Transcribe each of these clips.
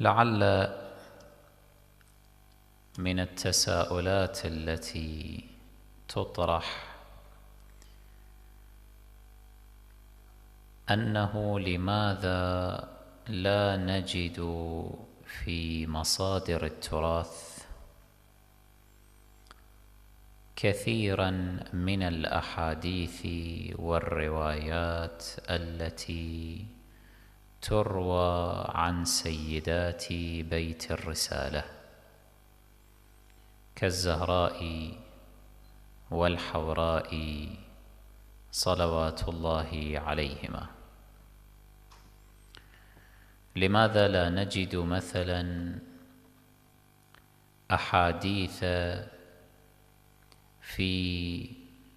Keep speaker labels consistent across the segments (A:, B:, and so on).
A: لعل من التساؤلات التي تطرح أنه لماذا لا نجد في مصادر التراث كثيرا من الأحاديث والروايات التي تروى عن سيدات بيت الرسالة كالزهراء والحوراء صلوات الله عليهما لماذا لا نجد مثلا أحاديث في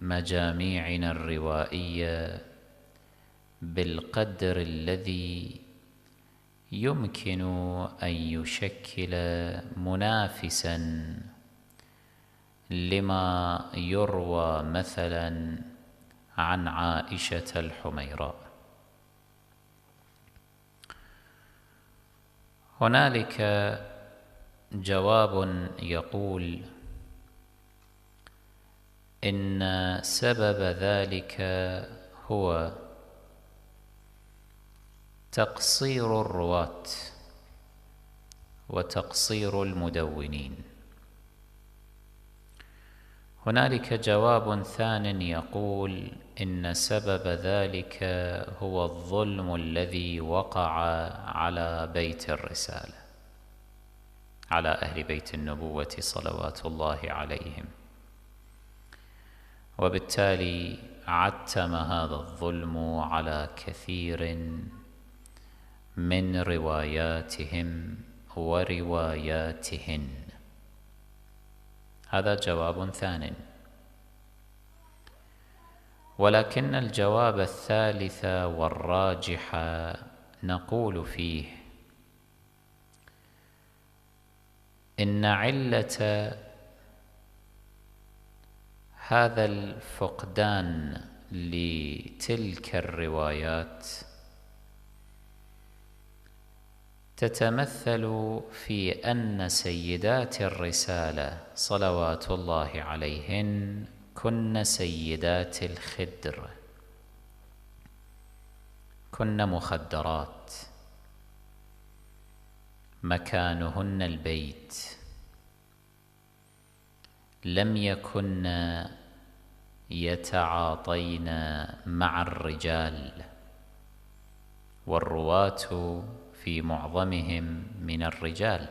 A: مجاميعنا الروائيه بالقدر الذي يمكن أن يشكل منافسا لما يروى مثلا عن عائشة الحميراء هنالك جواب يقول إن سبب ذلك هو تقصير الرواة وتقصير المدونين هنالك جواب ثان يقول إن سبب ذلك هو الظلم الذي وقع على بيت الرسالة على أهل بيت النبوة صلوات الله عليهم وبالتالي عتم هذا الظلم على كثير من رواياتهم ورواياتهن هذا جواب ثان ولكن الجواب الثالث والراجح نقول فيه إن علة هذا الفقدان لتلك الروايات تتمثل في أن سيدات الرسالة صلوات الله عليهن كن سيدات الخدر كن مخدرات مكانهن البيت لم يكن يتعاطين مع الرجال والرواه في معظمهم من الرجال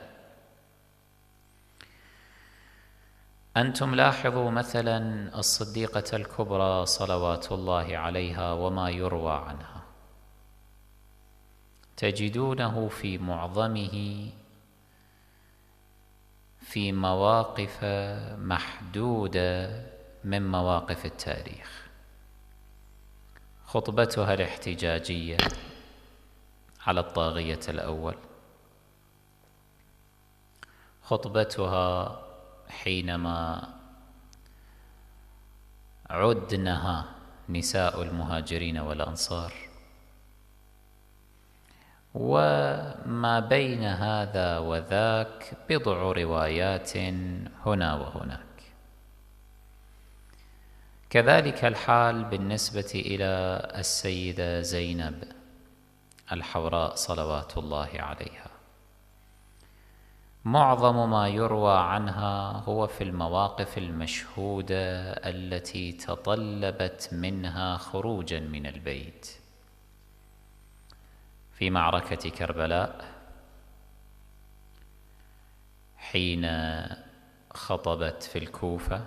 A: أنتم لاحظوا مثلا الصديقة الكبرى صلوات الله عليها وما يروى عنها تجدونه في معظمه في مواقف محدودة من مواقف التاريخ خطبتها الاحتجاجية على الطاغية الأول خطبتها حينما عدنها نساء المهاجرين والأنصار وما بين هذا وذاك بضع روايات هنا وهناك كذلك الحال بالنسبة إلى السيدة زينب الحوراء صلوات الله عليها معظم ما يروى عنها هو في المواقف المشهوده التي تطلبت منها خروجا من البيت في معركه كربلاء حين خطبت في الكوفه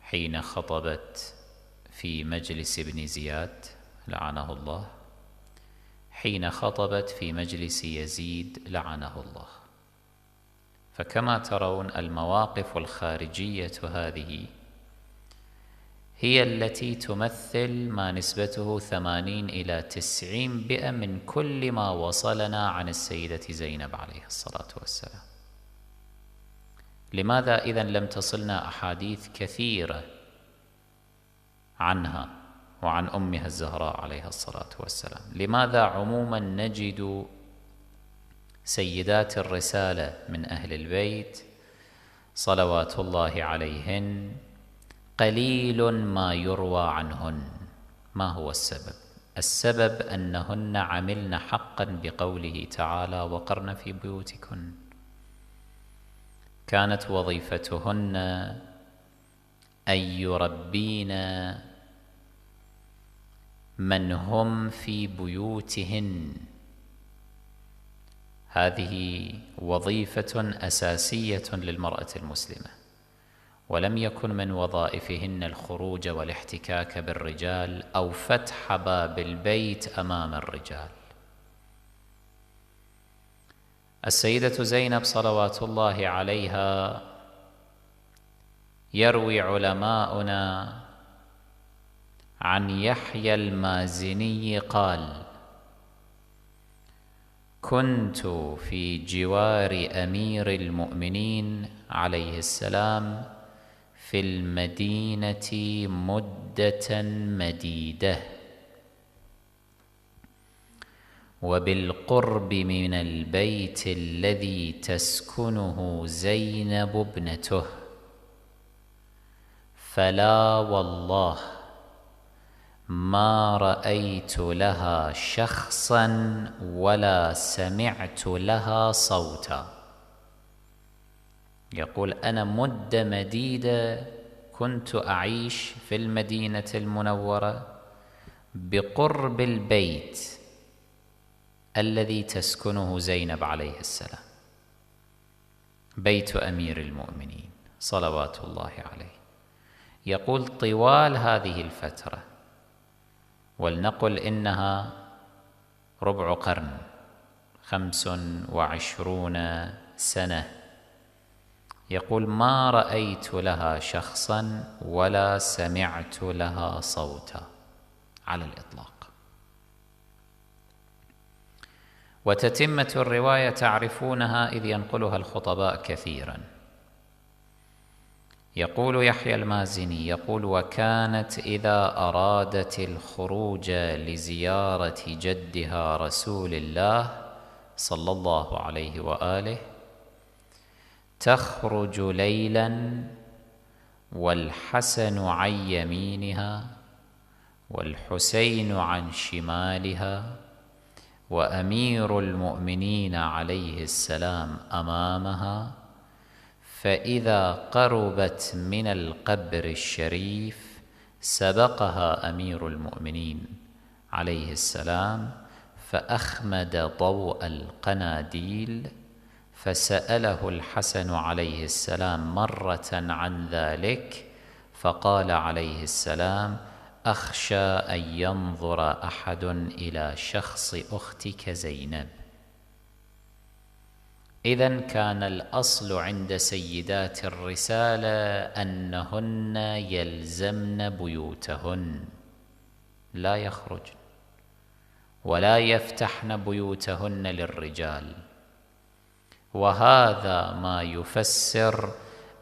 A: حين خطبت في مجلس ابن زياد لعنه الله حين خطبت في مجلس يزيد لعنه الله فكما ترون المواقف الخارجية هذه هي التي تمثل ما نسبته ثمانين إلى تسعين بئة من كل ما وصلنا عن السيدة زينب عليه الصلاة والسلام لماذا إذا لم تصلنا أحاديث كثيرة عنها وعن أمها الزهراء عليها الصلاة والسلام لماذا عموما نجد سيدات الرسالة من أهل البيت صلوات الله عليهن قليل ما يروى عنهن ما هو السبب السبب أنهن عملن حقا بقوله تعالى وقرن في بيوتكن كانت وظيفتهن أن يربين من هم في بيوتهن هذه وظيفة أساسية للمرأة المسلمة ولم يكن من وظائفهن الخروج والاحتكاك بالرجال أو فتح باب البيت أمام الرجال السيدة زينب صلوات الله عليها يروي علماؤنا عن يحيى المازني قال كنت في جوار امير المؤمنين عليه السلام في المدينه مده مديده وبالقرب من البيت الذي تسكنه زينب ابنته فلا والله ما رايت لها شخصا ولا سمعت لها صوتا يقول انا مده مديده كنت اعيش في المدينه المنوره بقرب البيت الذي تسكنه زينب عليه السلام بيت امير المؤمنين صلوات الله عليه يقول طوال هذه الفتره ولنقل إنها ربع قرن خمس وعشرون سنة يقول ما رأيت لها شخصا ولا سمعت لها صوتا على الإطلاق وتتمة الرواية تعرفونها إذ ينقلها الخطباء كثيراً يقول يحيى المازني يقول وكانت إذا أرادت الخروج لزيارة جدها رسول الله صلى الله عليه وآله تخرج ليلا والحسن عن يمينها والحسين عن شمالها وأمير المؤمنين عليه السلام أمامها فإذا قربت من القبر الشريف سبقها أمير المؤمنين عليه السلام فأخمد ضوء القناديل فسأله الحسن عليه السلام مرة عن ذلك فقال عليه السلام أخشى أن ينظر أحد إلى شخص أختك زينب إذا كان الأصل عند سيدات الرسالة أنهن يلزمن بيوتهن لا يخرجن ولا يفتحن بيوتهن للرجال وهذا ما يفسر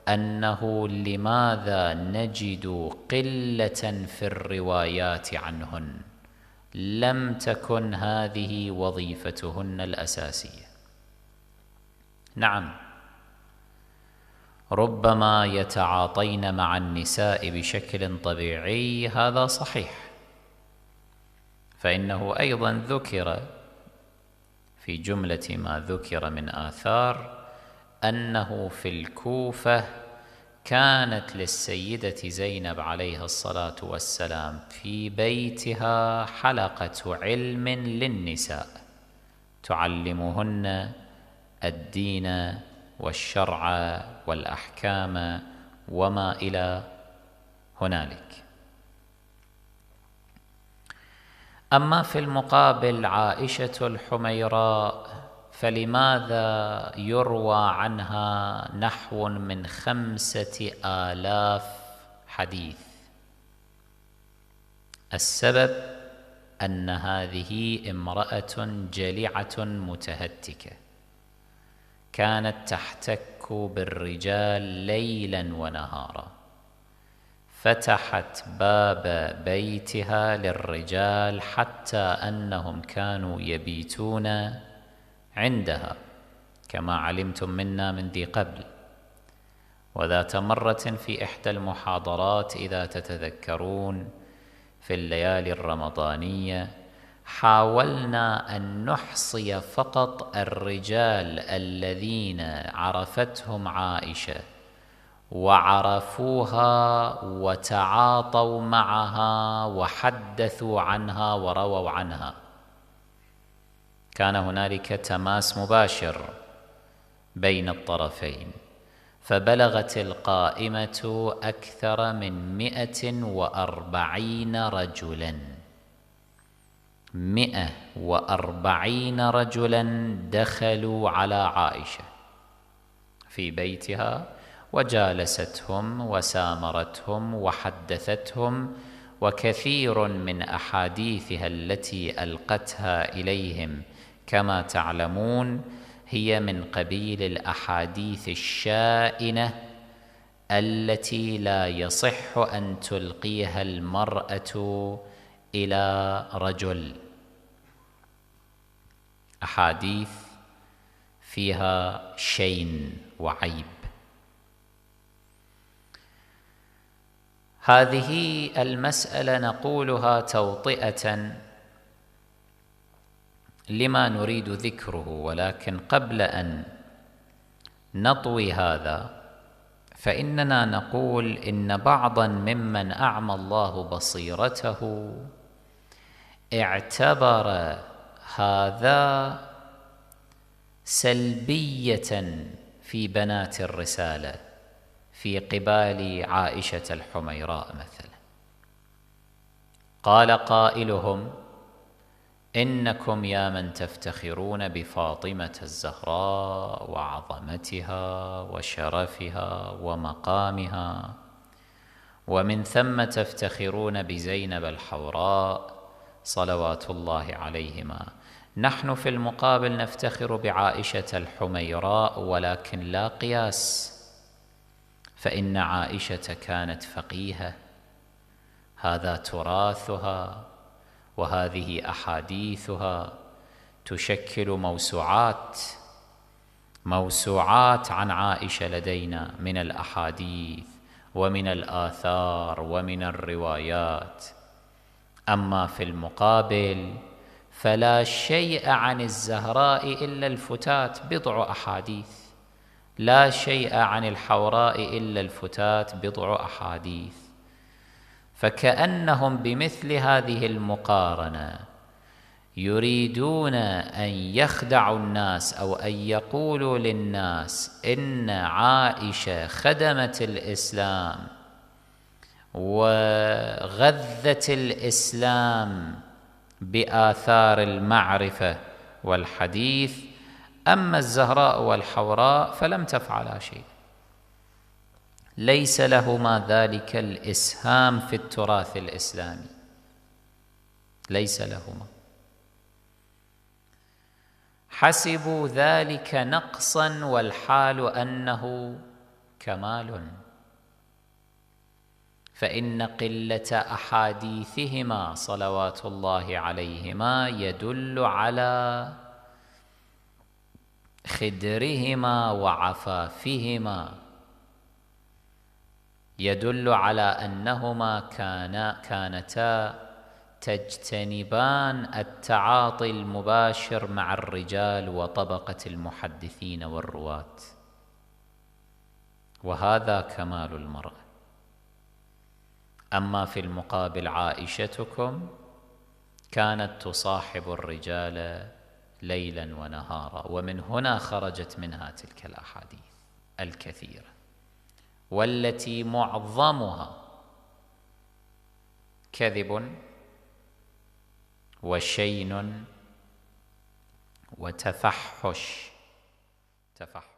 A: أنه لماذا نجد قلة في الروايات عنهن لم تكن هذه وظيفتهن الأساسية نعم ربما يتعاطين مع النساء بشكل طبيعي هذا صحيح فإنه أيضا ذكر في جملة ما ذكر من آثار أنه في الكوفة كانت للسيدة زينب عليها الصلاة والسلام في بيتها حلقة علم للنساء تعلمهن الدين والشرع والاحكام وما الى هنالك اما في المقابل عائشه الحميراء فلماذا يروى عنها نحو من خمسه الاف حديث السبب ان هذه امراه جلعه متهتكه كانت تحتك بالرجال ليلا ونهارا فتحت باب بيتها للرجال حتى انهم كانوا يبيتون عندها كما علمتم منا من ذي قبل وذات مره في احدى المحاضرات اذا تتذكرون في الليالي الرمضانيه حاولنا أن نحصي فقط الرجال الذين عرفتهم عائشة وعرفوها وتعاطوا معها وحدثوا عنها ورووا عنها كان هنالك تماس مباشر بين الطرفين فبلغت القائمة أكثر من مئة وأربعين رجلاً مئة وأربعين رجلا دخلوا على عائشة في بيتها وجالستهم وسامرتهم وحدثتهم وكثير من أحاديثها التي ألقتها إليهم كما تعلمون هي من قبيل الأحاديث الشائنة التي لا يصح أن تلقيها المرأة الى رجل احاديث فيها شين وعيب هذه المساله نقولها توطئه لما نريد ذكره ولكن قبل ان نطوي هذا فاننا نقول ان بعضا ممن اعمى الله بصيرته اعتبر هذا سلبية في بنات الرسالة في قبال عائشة الحميراء مثلا قال قائلهم إنكم يا من تفتخرون بفاطمة الزهراء وعظمتها وشرفها ومقامها ومن ثم تفتخرون بزينب الحوراء صلوات الله عليهما نحن في المقابل نفتخر بعائشه الحميراء ولكن لا قياس فان عائشه كانت فقيهه هذا تراثها وهذه احاديثها تشكل موسوعات موسوعات عن عائشه لدينا من الاحاديث ومن الاثار ومن الروايات اما في المقابل فلا شيء عن الزهراء الا الفتات بضع احاديث لا شيء عن الحوراء الا الفتات بضع احاديث فكانهم بمثل هذه المقارنه يريدون ان يخدعوا الناس او ان يقولوا للناس ان عائشه خدمت الاسلام وغذت الاسلام باثار المعرفه والحديث اما الزهراء والحوراء فلم تفعلا شيء ليس لهما ذلك الاسهام في التراث الاسلامي ليس لهما حسبوا ذلك نقصا والحال انه كمال فان قله احاديثهما صلوات الله عليهما يدل على خدرهما وعفافهما يدل على انهما كانا كانتا تجتنبان التعاطي المباشر مع الرجال وطبقه المحدثين والرواه وهذا كمال المراه أما في المقابل عائشتكم كانت تصاحب الرجال ليلا ونهارا ومن هنا خرجت منها تلك الأحاديث الكثيرة والتي معظمها كذب وشين وتفحش تفحش